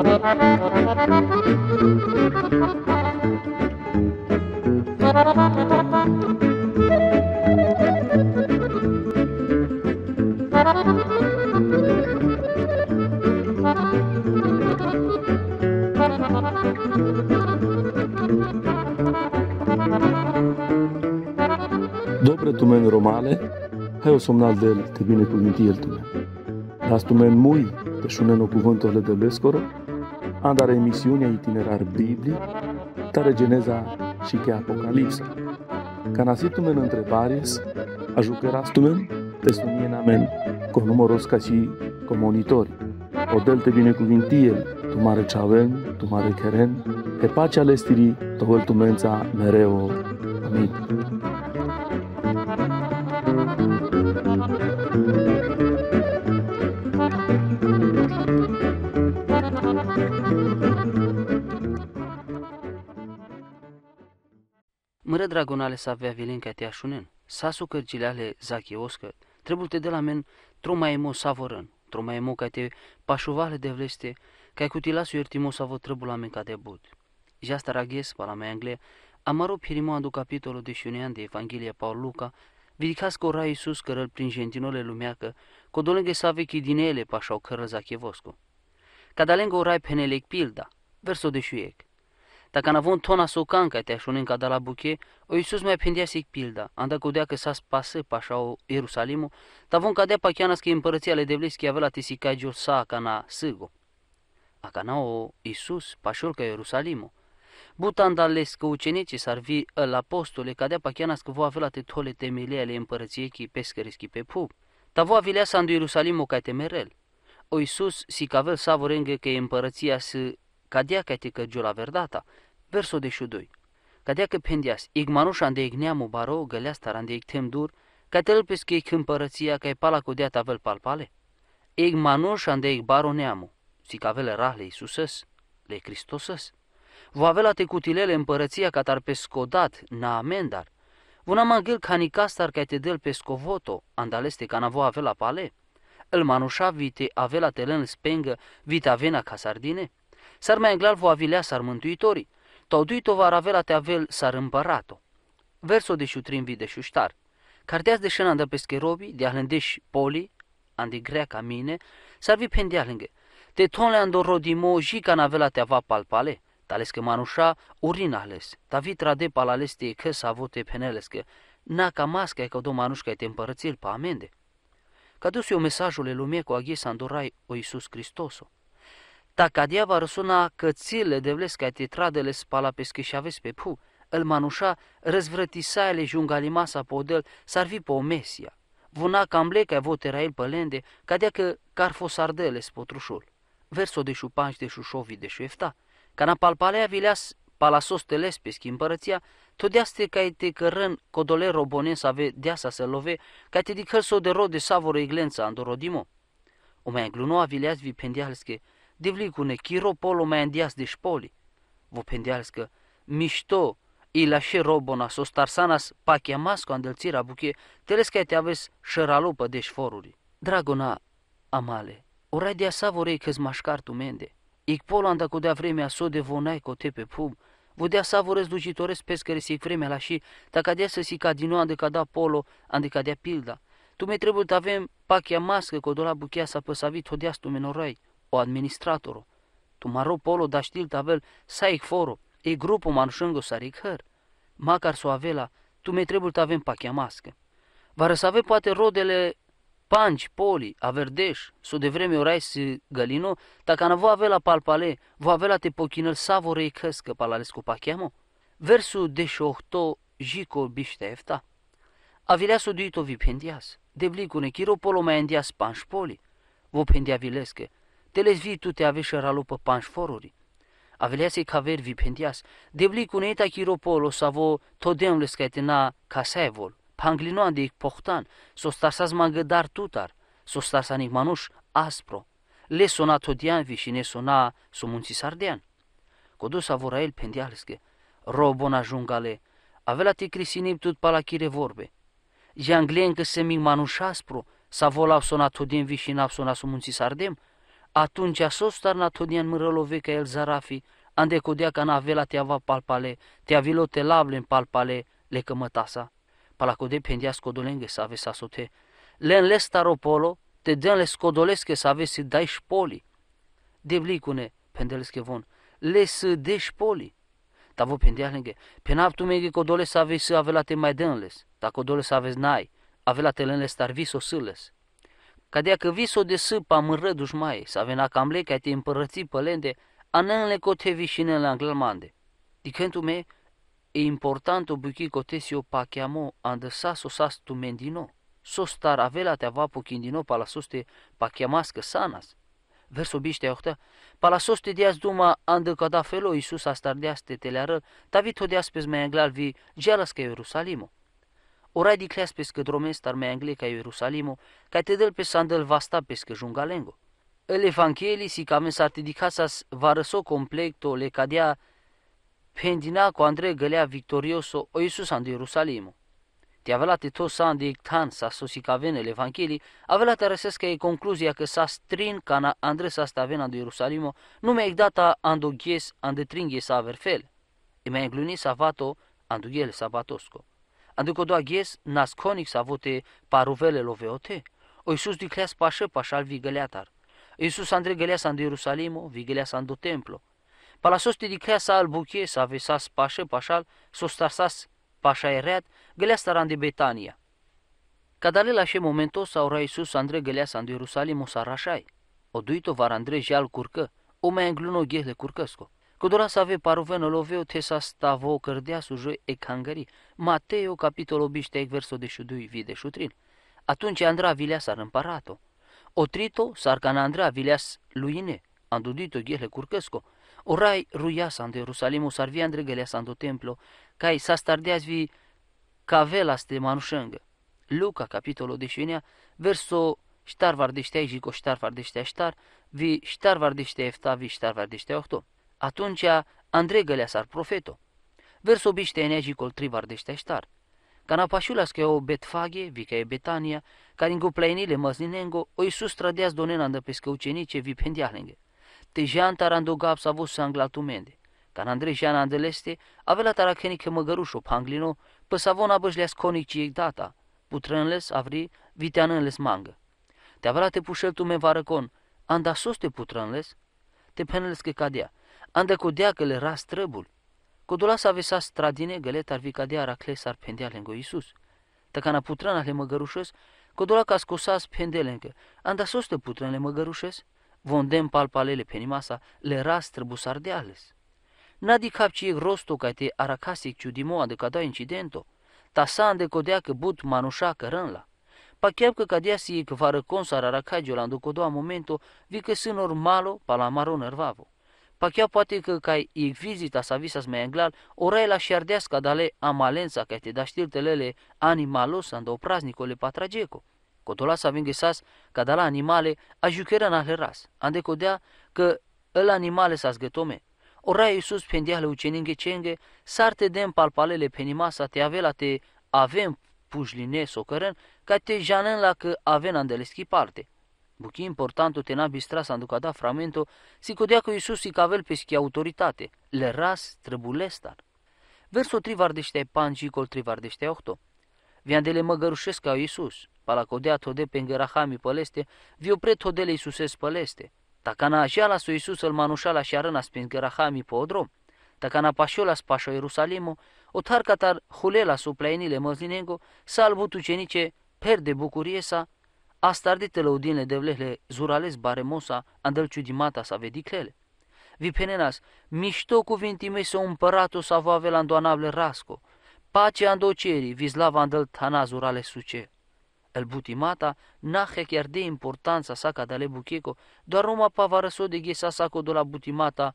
Dobre tumen romale, o somnal de el, te bine cu el tumen. Las tumen mui, te șunen o cuvântul le de bescoro, An, dar emisiunea Itinerar Biblic, care Geneza și că Apocalipsa. Ca în întrebares, ajucărastumen pe sunien amen, cu numărul ca și comunitori. O delte binecuvintie, tu mare ceaven, tu mare cheren, pe pacea lestirii, tovăl tumența mereu. Amin. dragonale să avea velinca te așunen, sa sucărgile ale oscă, trebuie te de la men troma emo savorân, troma emo ca te pașuvale de vleste, ca cu tilasul iertimo să vă trebuie la men ca de bud. Și asta raghes, pa la mea angle, amaro andu capitolul de șunean de Evanghelia Paul Luca, vidicas ora Iisus cărăl prin gentinole lumeacă, codolenge din ele pașau cărăl zachevoscu. Cadalengo rai penelec pilda, verso de șuiec dacă n-au Takanavon tona sokanka te de la buke, o Iisus mai pindea sic pilda, anda codea că s-a spasă pașa o Ierusalimu, tavon cadea pachianas că împărăția le devleschi avea la tisica sa cana sâgo. Acana o Iisus pașorca Ierusalimu. Butanda les că ucenici s-ar vi îl apostole, cadea pachianas că vo avea la te tole temele ale împărăției că pescăreschi pe pub. Tavo avilea sandu Ierusalimu ca temerel. O Iisus si cavel savorengă că împărăția să că Кадяка тика джула вердата, версо де шудуй. Кадяка de игмануш анде baro, мубаро, гăleas de игтем dur, Că te că ig împărăția că e pala cu deata vel palpale. Igmanușa de ande ig baro neamu, si avele rahle Iisusăs, le Cristosăs. Vă avea te tecutilele împărăția ca tar pescodat, na amendar. n mangel canicastar ca te del pescovoto, andaleste ca navo avea la pale. El manușa vite avea la telen spengă, vita vena ca sardine s-ar mai înglal vo avilea s-ar mântuitorii, tauduito va teavel te ar împărat-o. Verso de vii de șuștar. Cardeaz de de pesche robi, de ahlendeși poli, andi greaca mine, sar vi lângă. Te tonle ando rodimo jica navela te teava palpale, tales că manușa ales, ta vitra palaleste palales te că avut te peneles că, n-a ca masca e că do manușca te împărățil pa amende. Că dus eu mesajul lumie cu aghiesa andorai o Iisus Hristosul. Dacă răsuna că țile de vlesca tetradele spala pe schișaves pe pu, îl manușa răzvrătisaile jungalima s podel fi pe o mesia. Vuna ai votera el pălende, cadea că carfosardele spotrușul. Verso de șupanș de șușovi de șuefta, ca na palpalea vileas palasos te lespeschi împărăția, todeaste ca te cărân codole robonen să ave deasa să love, ca te dicăl s-o de rod de savore iglența dorodimo. O mai glunoa vileas vi pendialske, devligune kiro polo меандиас дишполи вопендиалс ка мишто илаше робона состарсанас пакиамас коандилцира буки телескай тявес шералупа дешфорури драгона амале урадия саворей кызмашкарту менде ик поланда кудя время соде вонай коте pe pum Vudea să vorez ducitoresc pescăre si vremea la și, dacă dea să si cadinu ande cada polo, ande cadea pilda. Tu mi trebuie să avem pachia mască, codola buchea s-a păsavit, hodias tu menorai. O administratoro. maro polo da shtil tabel saik foro, e grupo manushengo sarik her. Macar so avela, tu me trebuie ta avem pacheamască. Va răsave poate rodele Panci, Poli, Averdeș, so de vreme si Galino, tacana vă avea la palpale, vă avea la te pochinăl savore i căscă palales cu pacheamo. Versul de șohto, jico biște efta. Avilea su duito vi pendias, de blicune polo mai endias Panci, Poli, vă pendia vilescă, teles vi avești ralu pe panșforuri. Aveleasei caver vi pendias, debli cuneta chiropolo savo todemles caetena casaevol, Panglinoa de pohtan, s-o sostarsas mangădar tutar, sostarsanic manuș aspro, le sona todian vi și ne sona sumunții sardean. Codos avora el pendialesche, robona jungale, avela te crisinib tut palachire vorbe. Janglen că se mic manuș aspro, savolau sona todien vi și n-au sona sumunții sardem, atunci a sostarna todian mrălove ca el zarafi, ande codea ca navela te ava palpale, te avilo te lable în palpale, le cămătasa. Palacode pendia scodolenge să ave sote. Le înles taropolo, te den le scodolesche să ave si dai șpoli. blicune, pendelesche von, le să de șpoli. Tavo pendea lenge, pe naptu mege codole să ave să ave la te mai denles, ta codole să aveți nai, ave la te lenles o sâles. Cadea că viso de sâpa mărăduș mai, să avea cam leca te împărății pălende, anele cotevi și la anglamande. Dicându me, e important o buchi cotesio pa chiamo andăsa sas tu mendino, sos avea avela te avapu chindino pa la soste pa sanas. Vers obiște ohtă, pa la soste deas duma andăcada felo Iisus astardeaste te leară, tavito deas pe zmeanglal vi gealăscă Ierusalimul oraidicleas pescă dromes tarmea angleca Ierusalimo, del pe sandel vasta pescă jungalengo. El evangelii si camen s-ar dedicasas varăso completo le cadea pendina cu Andrei Gălea victorioso o Iisus de Ierusalimo. Te te tot sa de ictan sa sosi avea la te răsesc e concluzia că sa strin cana sa sta vena de Ierusalimo, nume ec exact data andoghies andetringhies averfel. E mai îngluni savato andughel sabatosco. Adică doar ghes nasconik sa vote paruvele loveote. O Iisus di cleas pașe pașal vi Iisus andre găleas ande Ierusalimo, vi găleas ando templo. Palasos te di cleas al buche sa vesas pașe pașal, sostarsas pașa ereat, găleas taran de Betania. Cadale la momento momentul a ura Iisus andre găleas ando Ierusalimo sa rașai. O duito var andre jal curcă, o mai îngluno ghele curcăsco să Kudorasave paruveno stavă o cărdea su joi e cangării. Mateo obiște biștec verso de șudui vide șutrin. Atunci Andra vilea s ar împărat-o. trito Otrito sarcan Andra vileas luine, andudito ghele curcăsco. Orai s-a de Ierusalim, sar via andregăleasan do templo, cai sa stardeas vi cavelas te manușângă. Luca capitol de șunea, verso ștar vardeștea jico ștar vardeștea ștar, vi ștar vardeștea efta, vi ștar vardeștea octo. Atunci andregălea s-ar profeto. Versobiște biște energii de șteștar. Canapașulas că o betfage, vica e Betania, care în guplainile măzninengo, o Iisus trădeaz de pe scăucenice vipendialenge. Tejan tarandogab s-a văzut sanglatumende. Can Andrejan andeleste, avea tarachenică măgărușo panglino, păsavona conici ei data, putrânles avri, viteanânles mangă. Te avea te pușel tu me varăcon, anda sus te putrânles, te penles că cadea. Anda codeacăle ras trebul. să avesa stradine gălet ar aracle s ar pendea lângă Iisus. Dacă na putrana le măgărușes, codulaca scosas pendelencă. sus de putrana le măgărușes, vondem palpalele pe nimasa, le ras N-a ardeales. cap ce e rosto ca te aracasic ciudimo adică da incidento. Tasan de codea că but manușa cărânla pa chiar că cadea si e că vară consar aracagio la îndocodoa momento, vi că sunt normalo pa la maro nervavo. Pa poate că ca e vizita sa visas mai englal, la shardes kada le amalența ca te dashtirte lele animalos ando praznikole patrageco. Cotola sa vingesas kada la animale a juquera na leras, ande codea că el animale sa zgătome. Ora Iisus le uceninghe cenge, sarte dem palpalele penimasa te avela te avem pujline socărân, ca te janen la că avem andeleschi parte. Buchi importantul tenabis tras andu da framento, si codea că Iisus i cavel peschi autoritate, le ras trăbulestar. Verso trivardește pan col trivardește octo. Viandele gărușesc ca Iisus, pala codea tode pe îngărahami păleste, viopre todele Iisusesc păleste. Tacana ajala so Iisus îl manușala și arăna spin gărahami pe odrom. Tacana pașola spașo Ierusalimu, o tarcatar hulela pleinile măzlinengo, salbut ucenice, perde bucurie sa, Astardite lăudine devlehle, zurales baremosa, ciudimata sa vediclele. Vipenenas, mișto cuvintime se împăratul sa va avea la îndoanable rasco, pace andocerii, vizlava tana tanazurale suce. El butimata nahe chiar de importanța sa ca dale bucheco, doar Roma pavarăso de ghesa saco de la butimata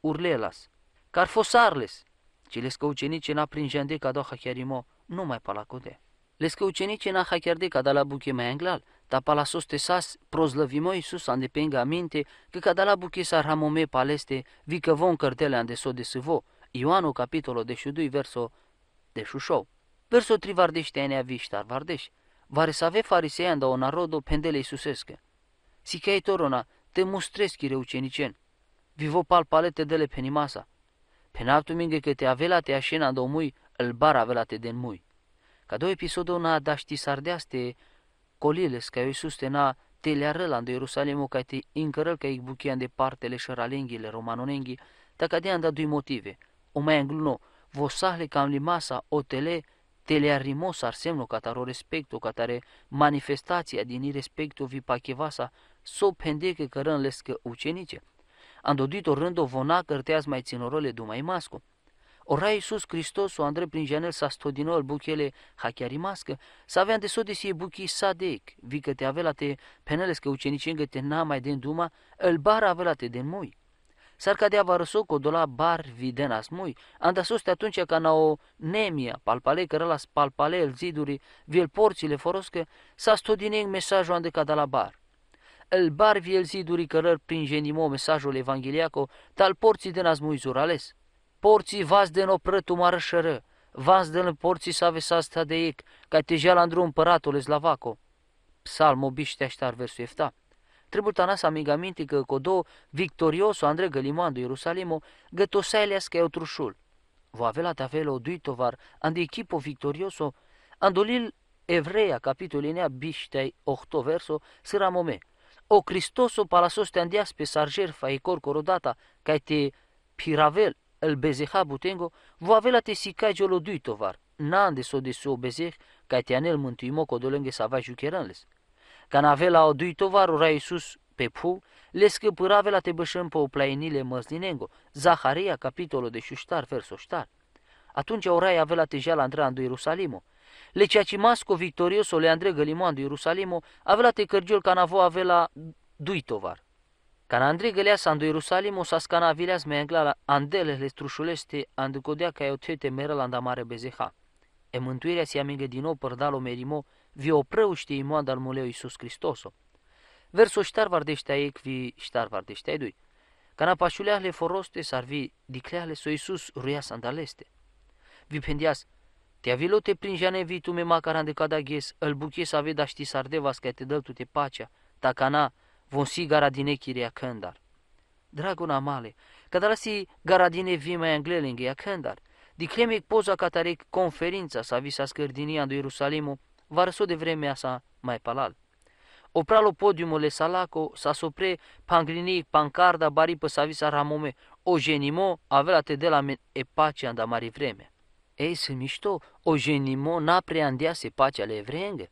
urlelas. Carfosarles, ci le scăucenice n-a prinjande ca doha chiarimo, numai palacode. Le scăucenice n-a de ca da la buche mai englal, ta pala sas tesas prozlăvimo Iisus ande penga aminte că da la buchisa ramome paleste vică vă cărtele ande so de săvo. Ioanu capitolul de șudui verso de șușou. Verso tri vardește enea viștar vardeș. Vare să ave farisei ande o narodo pendele Iisusescă. Sicai torona te mustresc ire ucenicen. Vivo pal palete dele pe pe Penaptu minge că te avela te așena mui, îl bar avela te denmui. Ca două episodul una da ști sardeaste, coliles que hoy sustena te le arrelan de Ierusalim o ca te incărăl ca buchian de partele șăralengile romanonenghi, dacă de anda dui motive. O mai angluno, vosahle cam limasa o tele ar te le arrimos arsemno cataro respecto tare manifestația din respecto vi pachevasa so pendeche cărân lescă ucenice. rând o vona cărteaz mai ținorole dumai mascu. Ora Iisus Hristos o andră prin genel sa stodinol buchele imască, să avea de sodesie buchii sadec, vică te avelate penele că încă te mai den duma, îl bar te den moi. Sar ca dea o dola bar viden asmui, anda soste atunci ca na o nemia, palpale că răla palpale el ziduri, viel porțile foroscă, sa stodineng mesajul andă ca de la bar îl barvi el ziduri cărări prin genimo mesajul evangheliaco, tal porții de nazmui zurales porții vas de noprătu marășără, vas de porții save asta de ec, ca te la drum împăratul slavaco. Psalm obiște aștar versul efta. Trebuie tanasa amigaminte că codo victorioso Andrei Gălimandu Ierusalimo gătosailească eu trușul. Vă avea la tavelo duitovar, ande echipo victorioso, andolil Evreia, capitolul inea, biștei, ohto verso, sâra mome. O Cristoso palasos te andeas pe sargerfa e corodata, ca te piravel, bezeha Butengo, vo avela te sikaj jolo dui tovar, nande so de so bezeh, kaj te anel sa codolenge sava jukeranles. Kan avela o dui tovar ura Iisus pe pu, les că pâravela te bășăm pe o plainile măslinengo, Zaharia, capitolul de șuștar, ștar. Atunci orai tejea te jala Andra Ierusalimo, le ceacimasco victorioso le andrega limoando Ierusalimo, avela te cărgiol avea la dui tovar. Când Andrei gëllas andu Jerusalimo să avilas me englala andeles le strușulește, andu codea ca eu tete la mare bezeha. E mântuirea si amingă din nou părdalo merimo vi o preuște imoa al muleu Iisus Hristos-o. Verso ștar vardește ei vi ștar vardește ai dui. Kana le foroste sarvi dicleahle so Iisus ruia sandaleste. Vi pendeas, te avilo te jane vii tu me macar andecada ghes, îl buchie să aveda ști sardevas că te dă tu te pacea, tacana, Vonsi garadine kiria drago na male, si garadine vime anglelinge ja këndar. Di klemik poza katarek konferinca sa visa gërdinia ando Jerusalimu varso de vremea sa mai palal. Opra podiumul podiumo le salaco sa sopre panglini pancarda bari pe sa visa ramome o genimo avea te de la men e pace anda mari vreme. Ei se mișto, o genimo n-a se pacea le evrenge.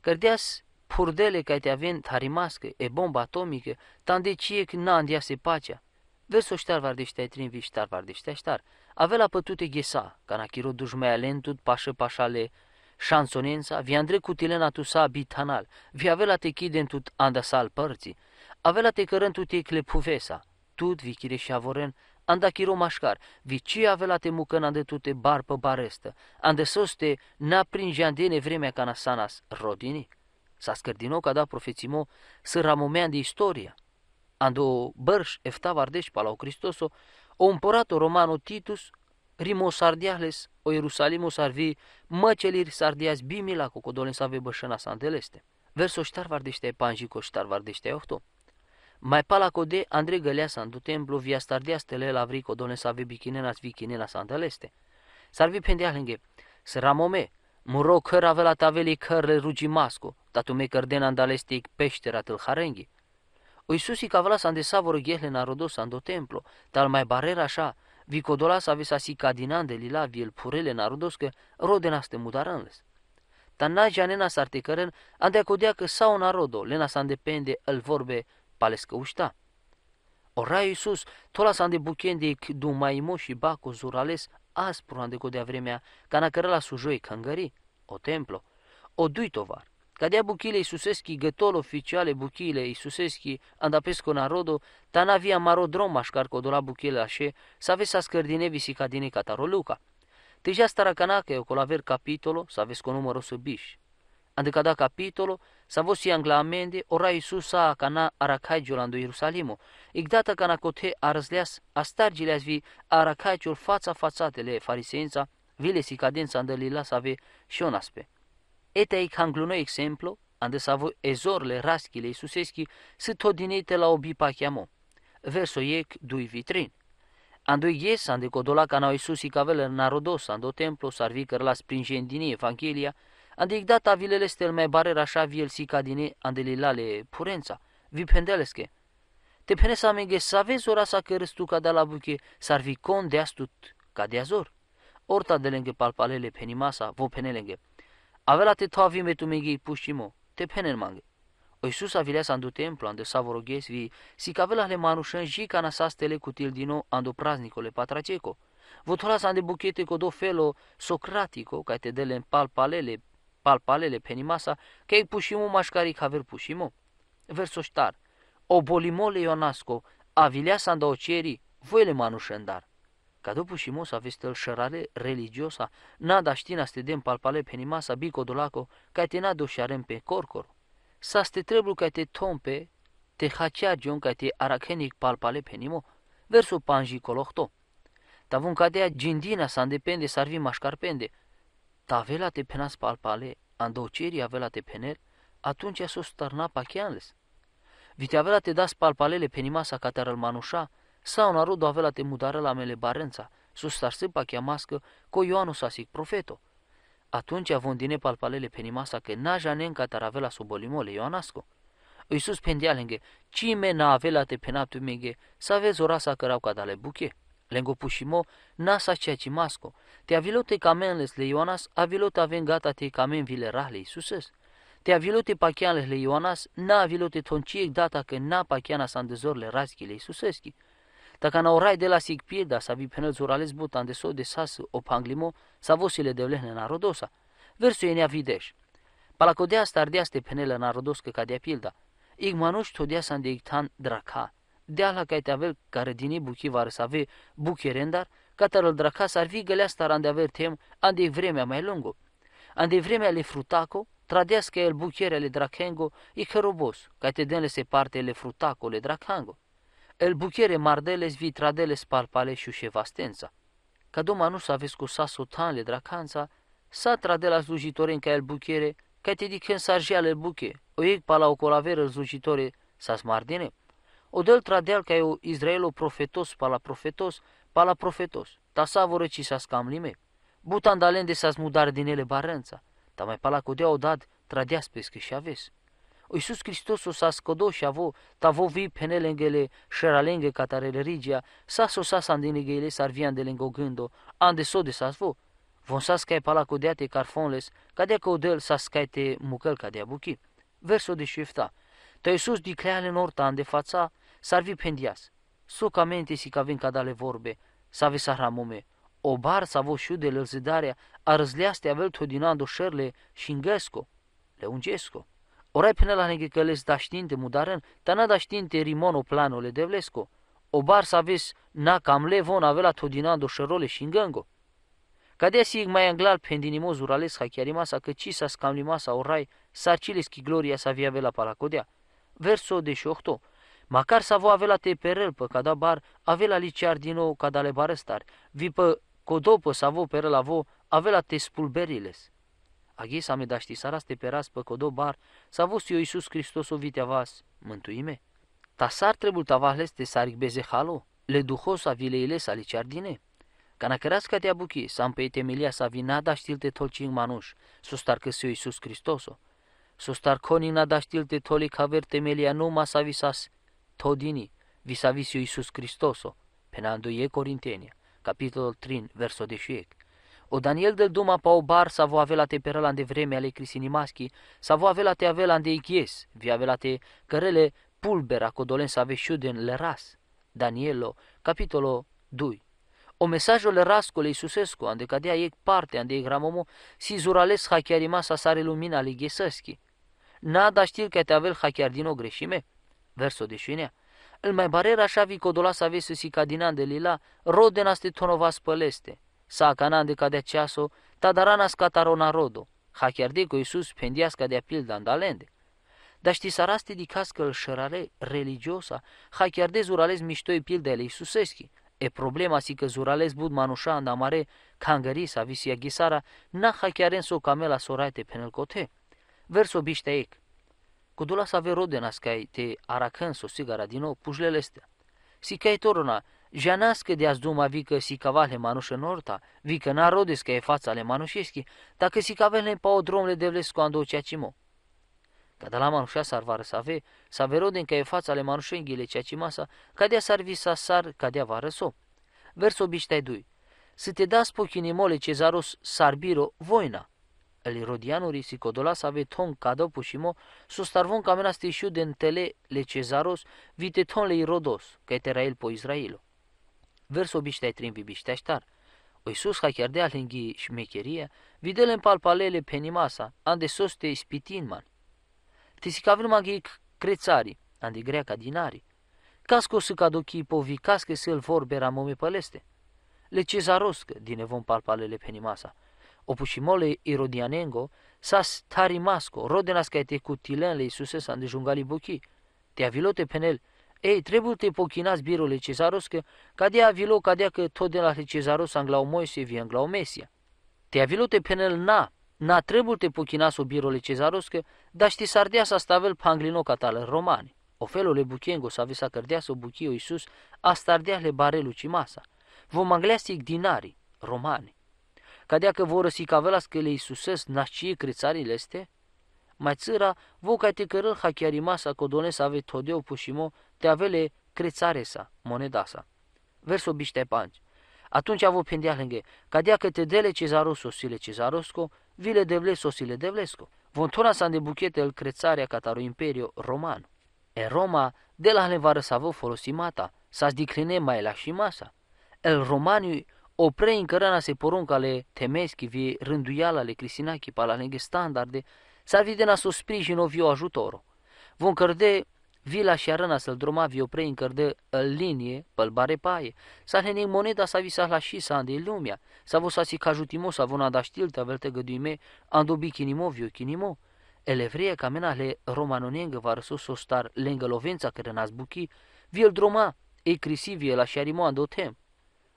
Cărdeas purdele te avin tarimască, e bomba e tande qiek nandja se pacea. Verso shtar vardishtaj trin vi shtar ștar. Avea la pătute ghesa, kanakiro dușmea lentut pașă pașale, șansonența, vi andre cutilena tu sa bitanal, vi avea la te chiden tut andasal părții, avela te cărân tut e puvesa, tut vi chire și avoren, anda chiro mașcar, vi avea la te mucăna de tute bar pe barestă, ande soste na pringean vremea sanas rodinii. S-a scărdinó ca da profețimo să ramomean de istoria. Ando bărș efta vardeș palau Cristoso, o împăratul romano Titus, rimo sardiales, o Ierusalimo sarvi, măcelir sardias bimila, cu codolen save bășăna santeleste. Verso ștar vardește ai panjico, ștar vardește e ofto. Mai pala code Andrei Găleasa, în templu, via stardia stele la codolin să save bichinena, vichinena santeleste. Sarvi pendeahlenge, ramome, Muro kar avela taveli karle rugimasco, tatu me kardena andalestik peștera tâlharengi. O Iisusi cavla s-a îndesavoro ghehle narodos ando templo, dar mai barer așa, vicodola s-a vesa si cadinan de lila viel purele arodos că rodenaste mudaranles. Tanna janena cărân, andea codea că sau arodo, lena s-a îndepende, îl vorbe palescă ușta. rai Iisus, tola s-a îndebucende du maimo și baco zurales aspru de vremea, ca na cărăla sujoi kangari, o templo, o dui tovar. Cadea buchile Isuseski gătol oficiale buchile Isuseski andapesco narodo, ta navia marodroma șcarco dola buchile așe, să aveți să scărdine visica dine cataroluca. Deja staracanaca e o colaver capitolo, să aveți cu numărul subiși ande cada capitolo savo si anglamende ora Isusa kana arakai jolando Ierusalimo igdata kana kothe arzleas astargileas vi arakai fața fațatele fariseența vile si cadența ande lila save șonaspe eta ik hangluno exemplu ande savo ezorle raschile Isuseski se todinete la obi pachiamo verso iek dui vitrin Ando ies, ande codola cana i cavele narodos, ando templu sarvi cărla springe din Evanghelia, Adic data vilele mai bare rasha viel si kadine andelilale purența, vi că, Te pene să amenge savez ora sa cărestu ca de la buche, s-ar vi con de astut, ca de azor. Orta de lângă palpalele penimasa, vo penelenge. Avela te toavi metumegi puștimo, te pene în mange. O Iisus avilea sa andu templu, andu savoroges vi, si cavela le manușen ji ca nasastele din nou, ando praznicole patraceco. Votola sa ande buchete cu codo felo socratico, ca te dele în palpalele palpalele penimasa, ei pușimu mașcari ver pușimu. Versoștar, bolimole ionasco, avilea voi le manușendar. Ca după și mosa vestel șărare religiosa, da știna stedem palpale penimasa bicodulaco, ca te a șarem pe corcor. Să te trebuie ca te tompe, te hacea gion ca te arachenic palpale penimo, versul panji colohto. Tavun cadea gindina s-a îndepende sarvi mașcarpende, tavelate penas palpale, andoceri te pener, atunci sus tarna pacheanles. Vite pe nima palpalele penimasa catarăl manușa, sau te mudară la mele barența, sus tarse pacheamască, co Ioanu sic profeto. Atunci avondine palpalele pe sa că najane în sub bolimole Ioanasco. Iisus lângă, cime na avelate penaptu mege, să ora sa cărau cadale buche. Lengo pushimo, nasa cea masco. Te avilote camenles le Ioanas, avilote aven gata te camen vile rahle Iisuses. Te avilote pacheanles le Ioanas, na avilote tonciec data că na pacheana sa îndezorle razghile Iisuseschi. Dacă na orai de la sig pierda sa vi penel zorales butan de so de sas o panglimo, sa vosile de vlehne narodosa. Versul enea videș. Palacodea stardeaste penele narodoscă ca de pilda. Igmanuș todea sa îndictan draca de देहाला कहीं करदिनी buchi वारसावे बुके रेंदार draca dracas ar vi găleastar ande aver tem ande vremea mai lungo. Ande vremea le frutaco, tradească el buchiere le dracengo i cărobos, ca te denle se parte le frutaco le dracango. El buchiere mardele zvi tradele spalpale și ușevastența. Ca doma nu s-a cu sa sotan le dracanța, sa tradela slujitorin ca el buchiere, ca te dicen sargeale buche, o ieg pala o colaveră slujitore sa smardine. O del tra ca eu Israelo profetos pala profetos pala profetos. Ta sa vor reci sa scam lime. Butan da lende sa smudar din ele baranța. Ta mai pala codea o dad tradeas pescă și aves. O Iisus Hristos o sa scodo și avo, ta vo vi penelengele șeralenge catarele rigia, sa so sa sa dinegele vian de lengo gândo, ande so de sa vo. Von sa scai pala codeate carfonles, ca de codel sa scai te mucăl ca de buchi. Verso de șefta. Ta Iisus dicleale în orta de fața, s-ar fi pendias Socamente si ca cadale vorbe, save saramume. Obar savo șude le zidarea, a răzleaste avel todinando șerle și îngesco, le ungesco. Orai până la negecăles da daștinte mudaren, tana da știinte rimono planole de vlesco. Obar să aves na cam levon avela todinando șerole și îngângo, Cadea si mai anglal pendinimo uralesc ha chiar imasa că ci sa scamlimasa orai, sarciles ki gloria sa via vela palacodea. Verso de șohto, Macar să vă avea la perel pe cada bar, avea la liciar din nou cada le barăstar, vi pe codopă să vă la vă avea te spulberiles. Aghi să mi daști saras te pe codo bar, să vă eu Iisus Hristos o vitea vas, mântuime. Tasar trebuie tavahles te saric bezehalo, le duhos avileile sa licear dine. Canacărasca te abuchi, să am pe temelia sa vinada știlte în manuș, sustar că se Iisus Hristoso. Sustar conin nada știlte tolic haver temelia numa sa visas, To dini vis-a-vis Iisus Cristoso, penando ie Corintenia, capitolul 3, verso 10. O Daniel del Duma pa o bar sa vo avea te perela de vreme ale cristinimaschi, sa vo avea te avea de ichies, vi avea te cărele pulbera codolen sa veșuden le ras. Danielo, capitolo 2. O mesajul le le Iisusescu, ande cadea ei parte, ande ei gramomo, si zurales ha chiar sa sare lumina le ghesăschi. Nada știl că te avel ha chiar din o greșime, verso de deșinea. El mai barera șavi să avesse si cadinan de lila, naste tonovas spăleste, sa canan de cadea ceaso, tadaranas catarona rodo, de cu Iisus pendiasca de pilda andalende. Dar știi saraste de cască îl șărare religiosa, de zurales miștoi pildele Iisuseschi, E problema si că zurales bud manușa în amare, cangărisa, visia ghisara, n-a s-o camela sorate pe cote. Verso ec. Kudula save rodenas kai te arakan so sigara dino pužleleste. Si kai cai Žanas că de duma vică si cavale manușă norta, vică na rodes că e fața le manușeschi, dacă si cavele pa o dromle de vles cuando cea cimo. Ca de la manușa s-ar vară să ve, să ave roden că e fața le manușă înghile cea cimasa, ca de s-ar visa sar, ca de vară so. Vers obiștai dui. Să te dați pochinimole cezaros sarbiro voina, el rodianuri si codolas ave ton cadă pușimo, sustarvon camena stișiu de tele le cezaros, vite ton le irodos, ca etera el po Israelo. Verso biștei trin vibiștea ștar. O Iisus ha chiar de alinghi șmecherie, vide le palpalele penimasa, ande sos te ispitin man. Tisicavil maghi crețari, ande greaca dinari. Casco să caduchi povi, casca să-l vorbe ramome păleste. Le cezaroscă, dinevon palpalele penimasa opushimole irodianengo sas tarimasco rodenaskaite cutilenle Iisuse san de jungali boki te avilote penel ei trebuie te pochinas birole cezaros că cadea avilo cadea că tot de la cezaros anglao moise vi anglao mesia te avilote penel na na trebuie te pochinas o birole cezaros că da ști sardea sa stavel panglino catal romani o felul le buchengo sa visa cărdea să buchio Iisus a stardea le barelu cimasa vom angleastic dinari romani dea că vor răsi cavela că le isusesc nașcie crețarii leste? Mai țăra, vă ca te cărăl ha chiar codone codones ave todeo pușimo, te avele sa, moneda sa, Vers obiște panci. Atunci avu pendea lângă, dea că te dele cezaros sosile cezarosco, vile devle sosile devlesco. Vontona sa a îndebuchete îl crețarea cataru imperio roman. E Roma, de la levară s-a vă folosimata, s-a decline mai la și masa. El romaniu opre încărana se porunca temeschi vie rânduiala le crisinachi, palanege standarde, s-ar videna so o vio ajutoro. Vom cărde vila și arăna să-l droma vio pre încărde în linie, bare paie, să hene moneda să visat la și s-a îndei lumea, să vă să ca jutimo să vă nada știlta velte găduime, andobi chinimo vio chinimo. Elevrie mena le romanonengă va răsus o star lângă lovența care n-ați buchi, viel droma, ei crisivie la o andotem.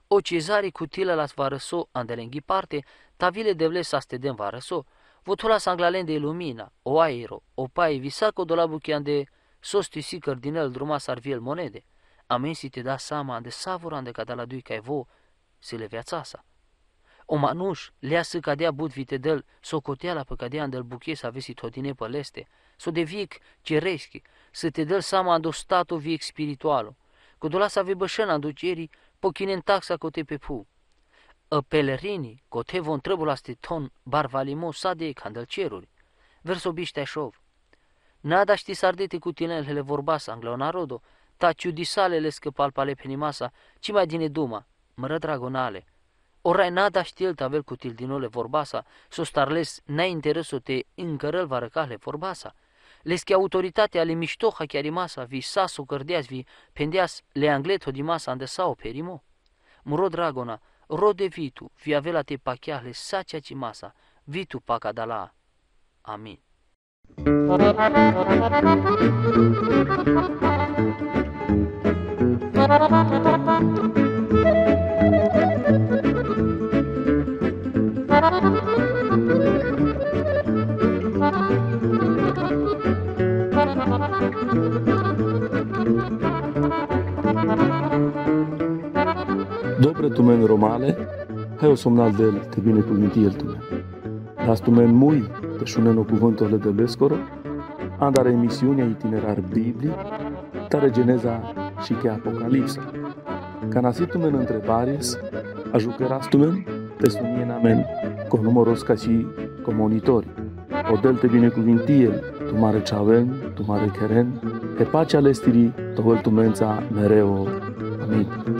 O ocizare cutile las varăso andelenghi parte, tavile de vle sa stedem varăso, votula sanglalen de ilumina, o aero, o paie visaco de la buchian de sostisi cardinal druma sarviel monede. Amensi te da sama de savura de cadala dui ca evo, se le viața sa. O manuș lea să cadea but del, s-o la pe cadea îndel buchie să avesi totine pe leste, s-o vic cereschi, să te dăl sama ando statul vic spiritualul. că dola să ave bășena ducerii, po kinin taksa kote pe pu. A ă, pelerini kote von trebul asti ton barvalimo de candel ceruri, versobiște șov. Nada ști sardete cu tinelele vorbasa angleo narodo, ta ciudisalele scăpal pale penimasa, ci mai dine duma, mără dragonale. Orai nada știel tavel cu tildinole vorbasa, so starles na intereso te încărăl varăcale vorbasa, les que autoritatea le ha chiar imasa, vi su gărdeați, vi pendeas le angleto dimasa ande sau perimo. Muro dragona, rode vitu, vi avela te pachea le ci masa, vitu paca da la. Amin. Thank you. Dobre tu men romale, hai o somnal de el, te cuvinti el tu meni. Las tu men mui, te șuneno cuvânturile de bescoro, andare emisiunea itinerar biblic, tare geneza și che apocalipsa. Canasitumen tu men te sunien amen, cu numărul ca și comunitori. del te cuvinti el, tu mare ceaven, tu mare keren, e pacea lestirii, tovel tumența mereu. Amin.